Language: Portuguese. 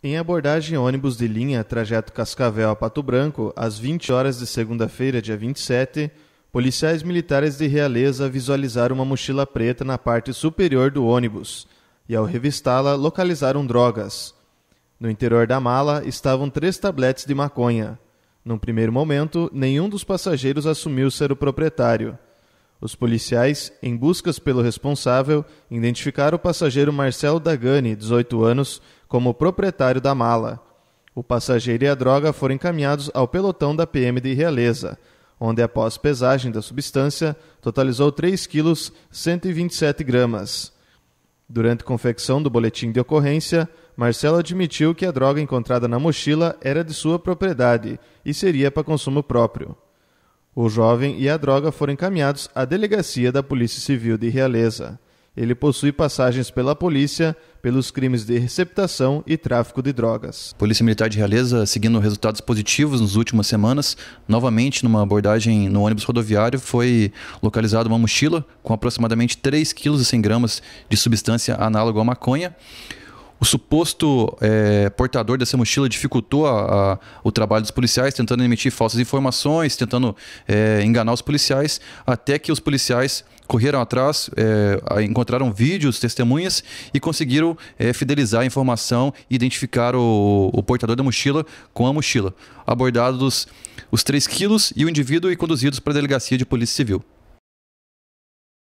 Em abordagem ônibus de linha trajeto Cascavel a Pato Branco, às 20 horas de segunda-feira, dia 27, policiais militares de Realeza visualizaram uma mochila preta na parte superior do ônibus e, ao revistá-la, localizaram drogas. No interior da mala estavam três tabletes de maconha. Num primeiro momento, nenhum dos passageiros assumiu ser o proprietário. Os policiais, em buscas pelo responsável, identificaram o passageiro Marcel Dagani, 18 anos, como proprietário da mala. O passageiro e a droga foram encaminhados ao pelotão da PM de Realeza, onde, após pesagem da substância, totalizou 3 quilos 127 gramas. Durante confecção do boletim de ocorrência, Marcelo admitiu que a droga encontrada na mochila era de sua propriedade e seria para consumo próprio. O jovem e a droga foram encaminhados à delegacia da Polícia Civil de Realeza. Ele possui passagens pela polícia pelos crimes de receptação e tráfico de drogas. Polícia Militar de Realeza seguindo resultados positivos nas últimas semanas. Novamente, numa abordagem no ônibus rodoviário, foi localizada uma mochila com aproximadamente 3,1 kg e gramas de substância análoga à maconha o suposto é, portador dessa mochila dificultou a, a, o trabalho dos policiais, tentando emitir falsas informações, tentando é, enganar os policiais, até que os policiais correram atrás, é, encontraram vídeos, testemunhas e conseguiram é, fidelizar a informação e identificar o, o, portador da mochila com a mochila. Abordados os 3 quilos e o indivíduo e conduzidos para a delegacia de polícia civil.